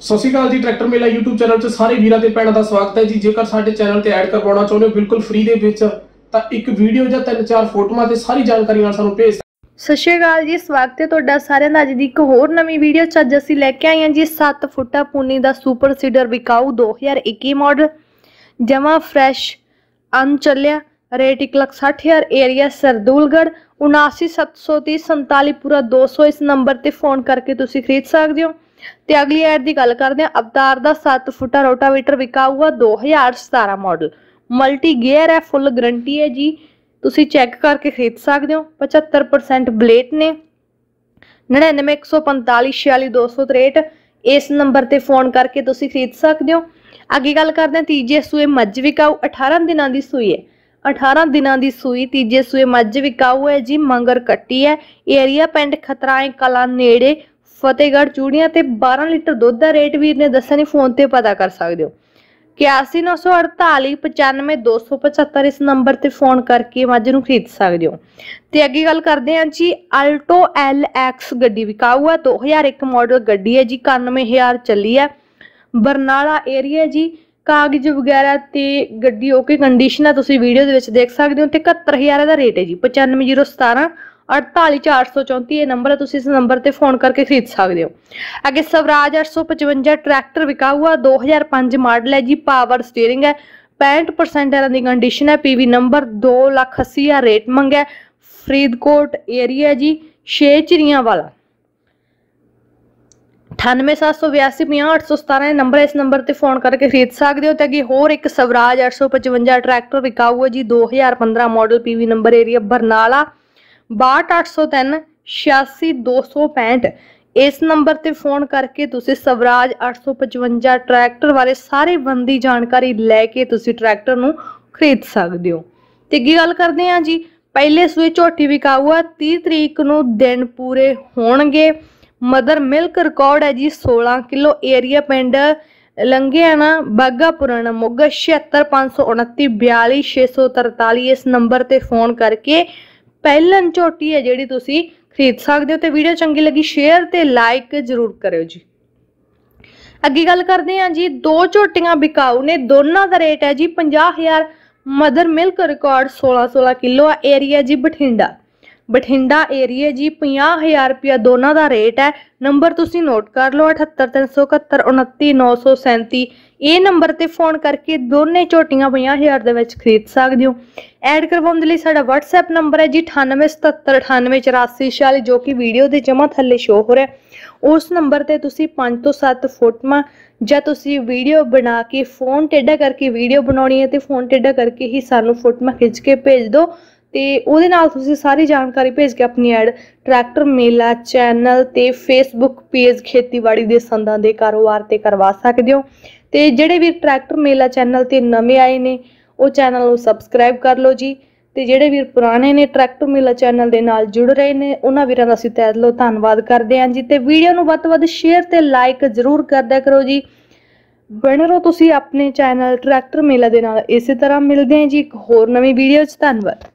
ਸਤਿ ਸ਼੍ਰੀ ਅਕਾਲ ਜੀ ਟਰੈਕਟਰ ਮੇਲਾ YouTube ਚੈਨਲ 'ਚ ਸਾਰੇ ਵੀਰਾਂ ਤੇ ਭੈਣਾਂ ਦਾ ਸਵਾਗਤ ਹੈ ਜੀ ਜੇਕਰ ਸਾਡੇ ਚੈਨਲ ਤੇ ਐਡ ਕਰਵਾਉਣਾ ਚਾਹੁੰਦੇ ਹੋ ਬਿਲਕੁਲ ਫ੍ਰੀ ਦੇ ਵਿੱਚ ਤਾਂ ਇੱਕ ਵੀਡੀਓ ਜਾਂ ਤਿੰਨ ਚਾਰ ਫੋਟੋਆਂ ਤੇ ਸਾਰੀ ਜਾਣਕਾਰੀ ਨਾਲ ਸਾਨੂੰ ਭੇਜ ਸਤਿ ਸ਼੍ਰੀ ਅਕਾਲ ਜੀ ਸਵਾਗਤ ਹੈ ਤੁਹਾਡਾ ਸਾਰਿਆਂ ਦਾ ਅੱਜ ਦੀ ਇੱਕ ਹੋਰ ਨਵੀਂ ਵੀਡੀਓ 'ਚ ਅੱਜ ਅਸੀਂ ਲੈ ਕੇ ਆਏ ਹਾਂ ਜੀ 7 ਫੁੱਟਾ ਪੂਨੀ ਦਾ ਸੁਪਰ ਸੀਡਰ ਵਿਕਾਊ 2021 ਮਾਡਲ ਜਮਾ ਫਰੈਸ਼ ਅਨ ਚੱਲਿਆ ਰੇਟ 160000 ਏਰੀਆ ਸਰਦੂਲਗੜ 79730 200 ਇਸ ਨੰਬਰ ਤੇ ਫੋਨ ਕਰਕੇ ਤੁਸੀਂ ਖਰੀਦ ਸਕਦੇ ਹੋ ਤੇ ਅਗਲੀ ਐਡ ਦੀ ਗੱਲ ਕਰਦੇ ਹਾਂ ਅਵਤਾਰ ਦਾ 7 ਫੁੱਟਾ ਰੋਟਾਵੇਟਰ ਵਿਕਾਊਗਾ 2017 ਮਾਡਲ ਮਲਟੀ ਗੇਅਰ ਹੈ ਫੁੱਲ ਗਰੰਟੀ ਹੈ ਜੀ ਤੁਸੀਂ ਚੈੱਕ ਕਰਕੇ ਖਰੀਦ ਸਕਦੇ ਹੋ 75% ਬਲੇਟ ਨੇ 9914546263 ਇਸ ਨੰਬਰ ਤੇ ਫੋਨ ਕਰਕੇ ਤੁਸੀਂ ਖਰੀਦ ਸਕਦੇ ਹੋ ਅੱਗੇ ਗੱਲ ਕਰਦੇ ਹਾਂ ਤੀਜੇ ਸੂਏ ਮੱਝ ਵਿਕਾਊ 18 ਦਿਨਾਂ ਦੀ ਸੂਈ ਹੈ 18 ਦਿਨਾਂ ਦੀ ਸੂਈ ਤੀਜੇ ਸੂਏ ਮੱਝ ਵਿਕਾਊ ਹੈ ਜੀ ਮੰਗਰ ਕੱਟੀ ਹੈ ਏਰੀਆ ਪਿੰਡ ਖਤਰਾਏ ਕਲਾ ਨੇੜੇ ਫਤੇਗੜ ਚੂੜੀਆਂ ਤੇ 12 ਲੀਟਰ ਦੁੱਧ ਦਾ ਰੇਟ ਵੀਰ ਨੇ ਦੱਸਿਆ ਨਹੀਂ ਫੋਨ ਤੇ ਪਤਾ ਕਰ ਸਕਦੇ ਹੋ 819848595275 ਇਸ ਨੰਬਰ ਤੇ ਫੋਨ ਕਰਕੇ ਮੱਝ ਨੂੰ ਖਰੀਦ ਸਕਦੇ ਹੋ ਤੇ ਅੱਗੇ ਗੱਲ ਕਰਦੇ ਹਾਂ ਜੀ ਅਲਟੋ ਐਕਸ ਗੱਡੀ ਵਿਕਾਊ ਹੈ 2001 ਮਾਡਲ ਗੱਡੀ ਹੈ ਜੀ 91000 ਚੱਲੀ ਹੈ ਬਰਨਾਲਾ ਏਰੀਆ ਜੀ ਕਾਗਜ਼ ਵਗੈਰਾ ਤੇ ਗੱਡੀ ਓਕੇ ਕੰਡੀਸ਼ਨ ਹੈ ਤੁਸੀਂ ਵੀਡੀਓ ਦੇ ਵਿੱਚ ਦੇਖ ਸਕਦੇ ਹੋ ਤੇ 71000 ਦਾ ਰੇਟ ਹੈ ਜੀ 95017 48434 ਇਹ ਨੰਬਰ ਹੈ ਤੁਸੀਂ ਇਸ ਨੰਬਰ ਤੇ ਫੋਨ ਕਰਕੇ ਖਰੀਦ ਸਕਦੇ ਹੋ ਅੱਗੇ ਸਵਰਾਜ 855 ਟਰੈਕਟਰ ਵਿਕਾ ਹੁਆ 2005 ਮਾਡਲ ਹੈ ਜੀ ਪਾਵਰ ਸਟੀering ਹੈ 65% ਇਹਨਾਂ ਦੀ ਕੰਡੀਸ਼ਨ ਹੈ ਪੀਵੀ ਨੰਬਰ 280000 ਰੇਟ ਮੰਗਿਆ ਫਰੀਦਕੋਟ ਏਰੀਆ ਜੀ 6 ਚਿਰੀਆਂ ਵਾਲਾ 9872855817 ਨੰਬਰ ਇਸ ਨੰਬਰ ਤੇ ਫੋਨ ਕਰਕੇ ਖਰੀਦ ਸਕਦੇ ਹੋ ਤੇ ਅੱਗੇ ਹੋਰ ਇੱਕ ਸਵਰਾਜ 855 ਟਰੈਕਟਰ ਵਿਕਾਊ ਹੈ ਜੀ 2015 model PV number area Barnala 6283 ਇਸ ਨੰਬਰ ਤੇ ਫੋਨ ਕਰਕੇ ਤੁਸੀਂ ਸਵਰਾਜ 855 ਟਰੈਕਟਰ ਬਾਰੇ ਸਾਰੇ ਬੰਦੀ ਜਾਣਕਾਰੀ ਲੈ ਕੇ ਤੁਸੀਂ ਟਰੈਕਟਰ ਨੂੰ ਖਰੀਦ ਸਕਦੇ ਹੋ ਤੇ ਅੱਗੇ ਗੱਲ ਕਰਦੇ ਹਾਂ ਜੀ ਪਹਿਲੇ ਸੂਏ ਝੋਟੀ ਵਿਕਾਊ ਆ 30 ਤਰੀਕ ਨੂੰ ਦਿਨ ਪੂਰੇ ਹੋਣਗੇ ਮਦਰ ਮਿਲਕ ਰਿਕਾਰਡ ਹੈ ਜੀ 16 ਕਿਲੋ ਏਰੀਆ ਪਿੰਡ ਲੰਗਿਆਣਾ ਬਾਗਾ ਪੁਰਾਣਾ ਮੋਗਾ 76529 42643 ਇਸ ਨੰਬਰ ਤੇ ਫੋਨ ਕਰਕੇ ਪਹਿਲਨ ਝੋਟੀ ਹੈ ਜਿਹੜੀ ਤੁਸੀਂ ਖਰੀਦ ਸਕਦੇ ਹੋ ਤੇ ਵੀਡੀਓ ਚੰਗੀ ਲੱਗੀ ਸ਼ੇਅਰ ਤੇ ਲਾਈਕ ਜ਼ਰੂਰ ਕਰਿਓ ਜੀ ਅੱਗੇ ਗੱਲ ਕਰਦੇ ਹਾਂ ਜੀ ਦੋ ਝੋਟੀਆਂ ਬਿਕਾਉ ਨੇ ਦੋਨਾਂ ਦਾ ਰੇਟ ਹੈ ਜੀ 50000 ਮਦਰ ਮਿਲਕ ਰਿਕਾਰਡ 16 16 ਕਿਲੋ ਆ ਏਰੀਆ ਜੀ ਬਠਿੰਡਾ ਬਠਿੰਡਾ ਏਰੀਆ ਜੀ 50000 ਰੁਪਿਆ ਦੋਨਾਂ ਦਾ ਰੇਟ ਹੈ ਨੰਬਰ ਤੁਸੀਂ ਨੋਟ ਕਰ ਲਓ 7837199937 ਇਹ ਨੰਬਰ ਤੇ ਫੋਨ ਕਰਕੇ ਦੋਨੇ ਝੋਟੀਆਂ 50000 ਦੇ ਵਿੱਚ ਖਰੀਦ ਸਕਦੇ ਹੋ ਐਡ ਕਰਵਾਉਣ ਦੇ ਲਈ ਸਾਡਾ WhatsApp ਨੰਬਰ ਹੈ ਜੀ 9877984844 ਜੋ ਕਿ ਵੀਡੀਓ ਦੇ ਜਮਾ ਥੱਲੇ ਸ਼ੋ ਹੋ ਰਿਹਾ ਉਸ ਨੰਬਰ ਤੇ ਤੁਸੀਂ 5 ਤੋਂ 7 ਫੋਟੋਆਂ ਜਾਂ ਤੁਸੀਂ ਵੀਡੀਓ ਬਣਾ ਕੇ ਫੋਨ ਟੇਡਾ ਕਰਕੇ ਵੀਡੀਓ ਬਣਾਉਣੀ ਹੈ ਤੇ ਫੋਨ ਟੇਡਾ ਕਰਕੇ ਹੀ ਸਾਨੂੰ ਫੋਟੋਆਂ ਖਿੱਚ ਕੇ ਭੇਜ ਦਿਓ ਤੇ ਉਹਦੇ ਨਾਲ ਤੁਸੀਂ ਸਾਰੀ ਜਾਣਕਾਰੀ ਭੇਜ ਕੇ ਆਪਣੀ ਐਡ ਟਰੈਕਟਰ ਮੇਲਾ ਚੈਨਲ ਤੇ ਫੇਸਬੁੱਕ ਪੇਜ ਖੇਤੀਬਾੜੀ ਦੇ ਸੰਦਾਂ ਦੇ ਕਾਰੋਬਾਰ ਤੇ ਕਰਵਾ ਸਕਦੇ ਹੋ ਤੇ ਜਿਹੜੇ ਵੀ ਟਰੈਕਟਰ ਮੇਲਾ ਚੈਨਲ ਤੇ ਨਵੇਂ ਆਏ ਨੇ ਉਹ ਚੈਨਲ ਨੂੰ ਸਬਸਕ੍ਰਾਈਬ ਕਰ ਲਓ ਜੀ ਤੇ ਜਿਹੜੇ ਵੀਰ ਪੁਰਾਣੇ ਨੇ ਟਰੈਕਟਰ ਮੇਲਾ ਚੈਨਲ ਦੇ ਨਾਲ ਜੁੜ ਰਹੇ ਨੇ ਉਹਨਾਂ ਵੀਰਾਂ ਦਾ ਅਸੀਂ ਤਹਿ ਦਿਲੋਂ ਧੰਨਵਾਦ ਕਰਦੇ ਹਾਂ ਜੀ ਤੇ ਵੀਡੀਓ ਨੂੰ ਵੱਧ ਤੋਂ ਵੱਧ ਸ਼ੇਅਰ ਤੇ ਲਾਈਕ ਜ਼ਰੂਰ ਕਰਦਿਆ ਕਰੋ ਜੀ ਬਣੇ ਰਹੋ ਤੁਸੀਂ ਆਪਣੇ ਚੈਨਲ ਟਰੈਕਟਰ ਮੇਲਾ ਦੇ ਨਾਲ ਇਸੇ ਤਰ੍ਹਾਂ ਮਿਲਦੇ ਹਾਂ ਜੀ ਇੱਕ ਹੋਰ ਨਵੀਂ ਵੀਡੀਓ 'ਚ ਧੰਨਵਾਦ